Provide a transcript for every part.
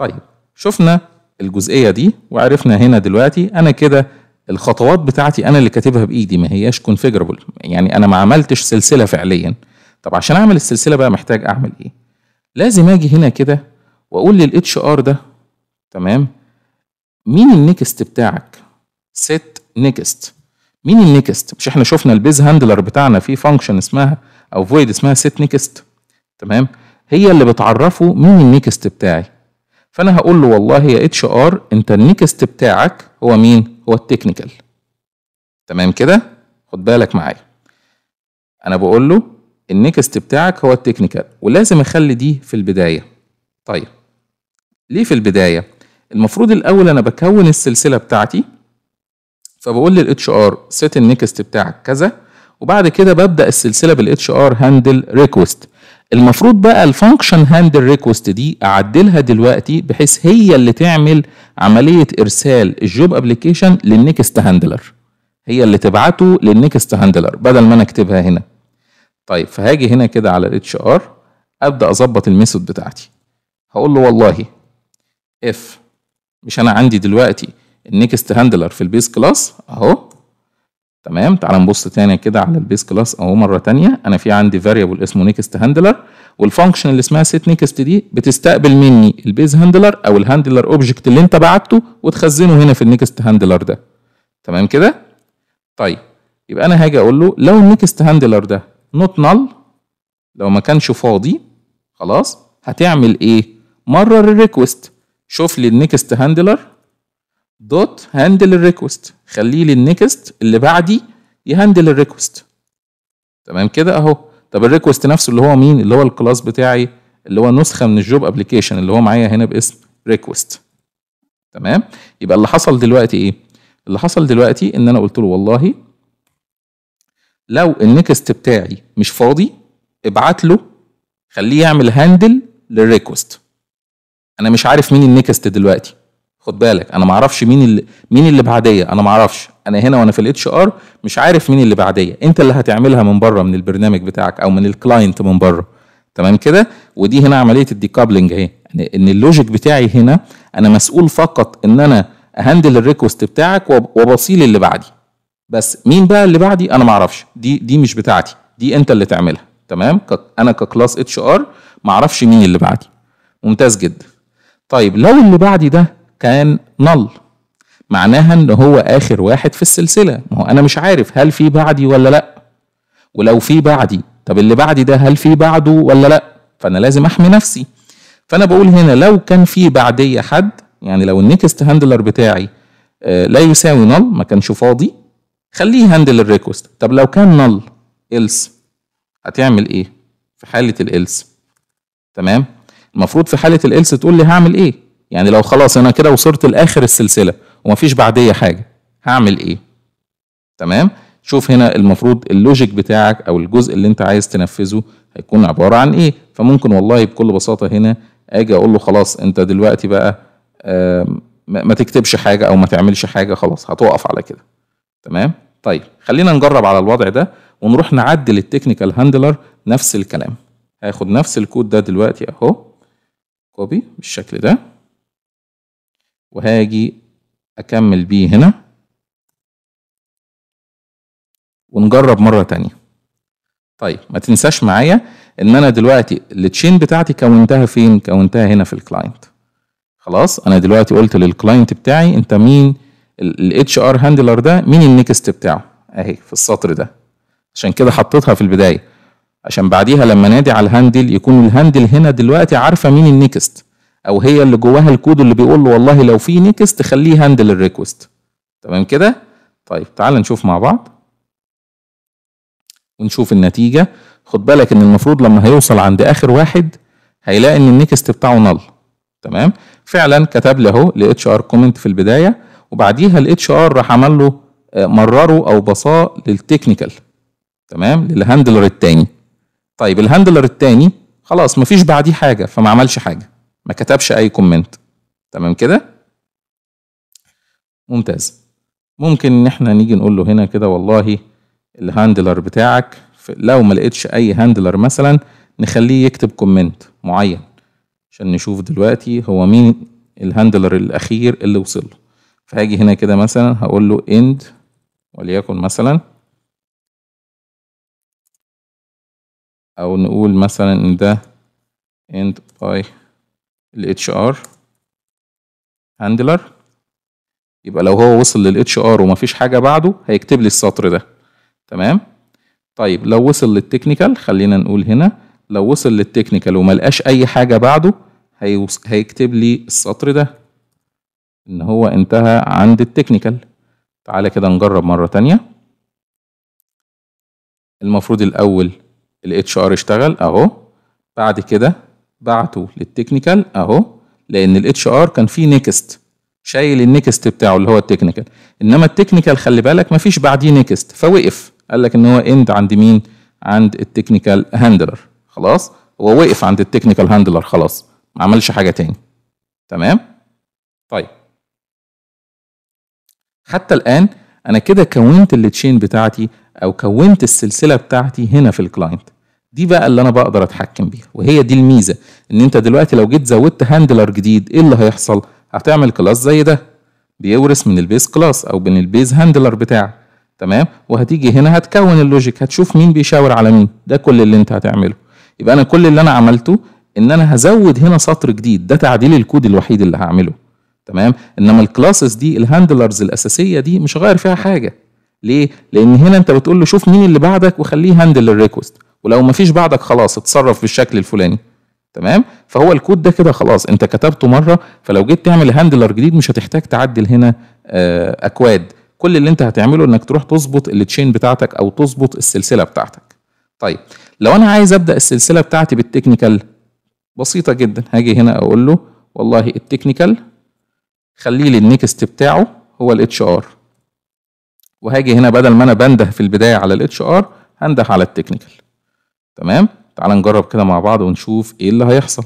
طيب شفنا الجزئية دي وعرفنا هنا دلوقتي أنا كده الخطوات بتاعتي أنا اللي كاتبها بإيدي ما هياش كونفيجرابل يعني أنا ما عملتش سلسلة فعليا طب عشان أعمل السلسلة بقى محتاج أعمل إيه؟ لازم أجي هنا كده وأقول للإتش آر ده تمام مين النكست بتاعك؟ سيت نكست مين النكست؟ مش احنا شفنا البيز هاندلر بتاعنا فيه فانكشن اسمها او فويد اسمها سيت نكست تمام؟ هي اللي بتعرفه مين النكست بتاعي فانا هقول له والله يا اتش ار انت النكست بتاعك هو مين هو التكنيكال تمام كده خد بالك معايا انا بقول له النكست بتاعك هو التكنيكال ولازم اخلي دي في البدايه طيب ليه في البدايه المفروض الاول انا بكون السلسله بتاعتي فبقول للاتش ار سيت النكست بتاعك كذا وبعد كده ببدا السلسله بالاتش ار هاندل ريكوست المفروض بقى الفانكشن هاندل ريكوست دي اعدلها دلوقتي بحيث هي اللي تعمل عمليه ارسال الجوب ابلكيشن للنكست هاندلر هي اللي تبعته للنكست هاندلر بدل ما انا اكتبها هنا طيب فهاجي هنا كده على الاتش ار ابدا اظبط الميثود بتاعتي هقول له والله اف مش انا عندي دلوقتي النكست هاندلر في البيس كلاس اهو تمام تعال نبص تاني كده على البيس كلاس اهو مره تانيه انا في عندي فاريبل اسمه نيكست هاندلر والفانكشن اللي اسمها سيت نيكست دي بتستقبل مني البيز هاندلر او الهاندلر اوبجكت اللي انت بعته وتخزنه هنا في النيكست هاندلر ده تمام كده طيب يبقى انا هاجي اقول له لو النيكست هاندلر ده نوت نال لو ما كانش فاضي خلاص هتعمل ايه مرر الريكوست شوف لي النيكست هاندلر دوت هاندل الريكوست خليه للنيكست اللي بعدي يهندل الريكوست تمام كده اهو طب الريكوست نفسه اللي هو مين اللي هو الكلاس بتاعي اللي هو نسخه من الجوب ابلكيشن اللي هو معايا هنا باسم ريكوست تمام يبقى اللي حصل دلوقتي ايه اللي حصل دلوقتي ان انا قلت له والله لو النكست بتاعي مش فاضي ابعت له خليه يعمل هاندل للريكوست انا مش عارف مين النكست دلوقتي خد بالك انا ما اعرفش مين اللي مين اللي بعديه انا ما اعرفش انا هنا وانا في الاتش ار مش عارف مين اللي بعديه انت اللي هتعملها من بره من البرنامج بتاعك او من الكلاينت من بره تمام كده ودي هنا عمليه الديكابلنج اهي ان اللوجيك بتاعي هنا انا مسؤول فقط ان انا اهندل الريكوست بتاعك وبصيل اللي بعدي بس مين بقى اللي بعدي انا ما اعرفش دي دي مش بتاعتي دي انت اللي تعملها تمام انا ككلاس اتش ار ما اعرفش مين اللي بعدي ممتاز جدا طيب لو اللي بعدي ده كان نل معناها ان هو اخر واحد في السلسله ما هو انا مش عارف هل في بعدي ولا لا ولو في بعدي طب اللي بعدي ده هل في بعده ولا لا فانا لازم احمي نفسي فانا بقول هنا لو كان في بعدي حد يعني لو النيكست هاندلر بتاعي آه، لا يساوي نل ما كانش فاضي خليه هاندل الريكوست طب لو كان نل إلس هتعمل ايه في حاله الإلس تمام المفروض في حاله الإلس تقول لي هعمل ايه يعني لو خلاص انا كده وصلت لاخر السلسله ومفيش بعديه حاجه هعمل ايه تمام شوف هنا المفروض اللوجيك بتاعك او الجزء اللي انت عايز تنفذه هيكون عباره عن ايه فممكن والله بكل بساطه هنا اجي اقول له خلاص انت دلوقتي بقى ما تكتبش حاجه او ما تعملش حاجه خلاص هتقف على كده تمام طيب خلينا نجرب على الوضع ده ونروح نعدل التكنيكال هاندلر نفس الكلام هاخد نفس الكود ده دلوقتي اهو كوبي بالشكل ده وهاجي اكمل بيه هنا ونجرب مره تانية طيب ما تنساش معايا ان انا دلوقتي التشين بتاعتي كونتها فين كونتها هنا في الكلاينت خلاص انا دلوقتي قلت للكلاينت بتاعي انت مين الاتش ار هاندلر ده مين النكست بتاعه اهي في السطر ده عشان كده حطيتها في البدايه عشان بعديها لما نادي على الهاندل يكون الهاندل هنا دلوقتي عارفه مين النكست او هي اللي جواها الكود اللي بيقول له والله لو في نيكست خليه هاندل الريكوست تمام كده طيب تعال نشوف مع بعض ونشوف النتيجه خد بالك ان المفروض لما هيوصل عند اخر واحد هيلاقي ان النيكست بتاعه نل تمام فعلا كتب له اهو لاتش ار كومنت في البدايه وبعديها الاتش ار راح عمل له آه، مرره او بصاه للتكنيكال تمام للهاندلر التاني طيب الهاندلر التاني خلاص مفيش بعديه حاجه فما عملش حاجه ما كتبش اي كومنت تمام كده ممتاز ممكن ان احنا نيجي نقول له هنا كده والله الهاندلر بتاعك لو ما لقيتش اي هاندلر مثلا نخليه يكتب كومنت معين عشان نشوف دلوقتي هو مين الهاندلر الاخير اللي وصل له فهاجي هنا كده مثلا هقول له end وليكن مثلا او نقول مثلا ان ده end by ال HR هاندلر يبقى لو هو وصل للاتش ار ومفيش حاجه بعده هيكتب لي السطر ده تمام طيب لو وصل للتكنيكال خلينا نقول هنا لو وصل للتكنيكال وملقاش اي حاجه بعده هيوص... هيكتب لي السطر ده ان هو انتهى عند التكنيكال تعالى كده نجرب مره تانية المفروض الاول الاتش ار اشتغل اهو بعد كده بعته للتكنيكال اهو لان الاتش ار كان فيه نيكست شايل النيكست بتاعه اللي هو التكنيكال انما التكنيكال خلي بالك ما فيش بعديه نيكست فوقف قال لك ان هو اند عند مين عند التكنيكال هاندلر خلاص هو وقف عند التكنيكال هاندلر خلاص ما عملش حاجه تاني تمام طيب حتى الان انا كده كونت التشين بتاعتي او كونت السلسله بتاعتي هنا في الكلاينت دي بقى اللي انا بقدر اتحكم بيها وهي دي الميزه ان انت دلوقتي لو جيت زودت هاندلر جديد ايه اللي هيحصل هتعمل كلاس زي ده بيورث من البيز كلاس او من البيز هاندلر بتاعك تمام وهتيجي هنا هتكون اللوجيك هتشوف مين بيشاور على مين ده كل اللي انت هتعمله يبقى انا كل اللي انا عملته ان انا هزود هنا سطر جديد ده تعديل الكود الوحيد اللي هعمله تمام انما الكلاسز دي الهاندلرز الاساسيه دي مش هغير فيها حاجه ليه لان هنا انت بتقول له شوف مين اللي بعدك وخليه هاندل الريكوست ولو مفيش بعدك خلاص اتصرف بالشكل الفلاني تمام فهو الكود ده كده خلاص انت كتبته مره فلو جيت تعمل هاندلر جديد مش هتحتاج تعدل هنا آه، اكواد كل اللي انت هتعمله انك تروح تظبط التشين بتاعتك او تظبط السلسله بتاعتك طيب لو انا عايز ابدا السلسله بتاعتي بالتكنيكال بسيطه جدا هاجي هنا اقول له والله التكنيكال خليه لي النكست بتاعه هو الاتش ار وهاجي هنا بدل ما انا بنده في البدايه على الاتش ار هنده على التكنيكال تمام تعال نجرب كده مع بعض ونشوف ايه اللي هيحصل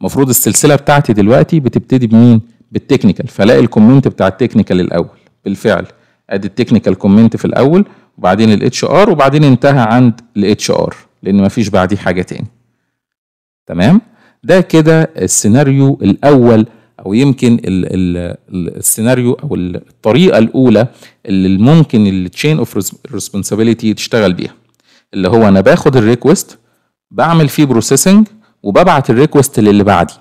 المفروض السلسله بتاعتي دلوقتي بتبتدي بمين بالتكنيكال فلاقي الكومنت بتاع التكنيكال الاول بالفعل ادي التكنيكال كومنت في الاول وبعدين الاتش ار وبعدين انتهى عند الاتش ار لان مفيش بعديه حاجه تاني تمام ده كده السيناريو الاول او يمكن الـ الـ السيناريو او الطريقه الاولى اللي ممكن التشين اوف ريسبونسابيلتي تشتغل بيها اللي هو انا باخد الريكوست بعمل فيه بروسيسنج وببعت الريكوست للي بعدي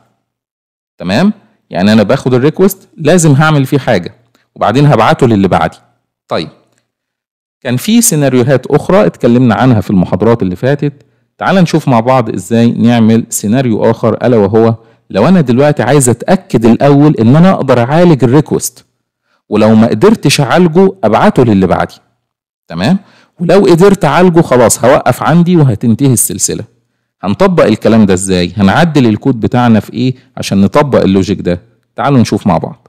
تمام يعني انا باخد الريكوست لازم هعمل فيه حاجه وبعدين هبعته للي بعدي طيب كان في سيناريوهات اخرى اتكلمنا عنها في المحاضرات اللي فاتت تعال نشوف مع بعض ازاي نعمل سيناريو اخر الا وهو لو انا دلوقتي عايز اتاكد الاول ان انا اقدر اعالج الريكوست ولو ما قدرتش اعالجه ابعته للي بعدي تمام ولو قدرت اعالجه خلاص هوقف عندي وهتنتهي السلسله هنطبق الكلام ده ازاي هنعدل الكود بتاعنا في ايه عشان نطبق اللوجيك ده تعالوا نشوف مع بعض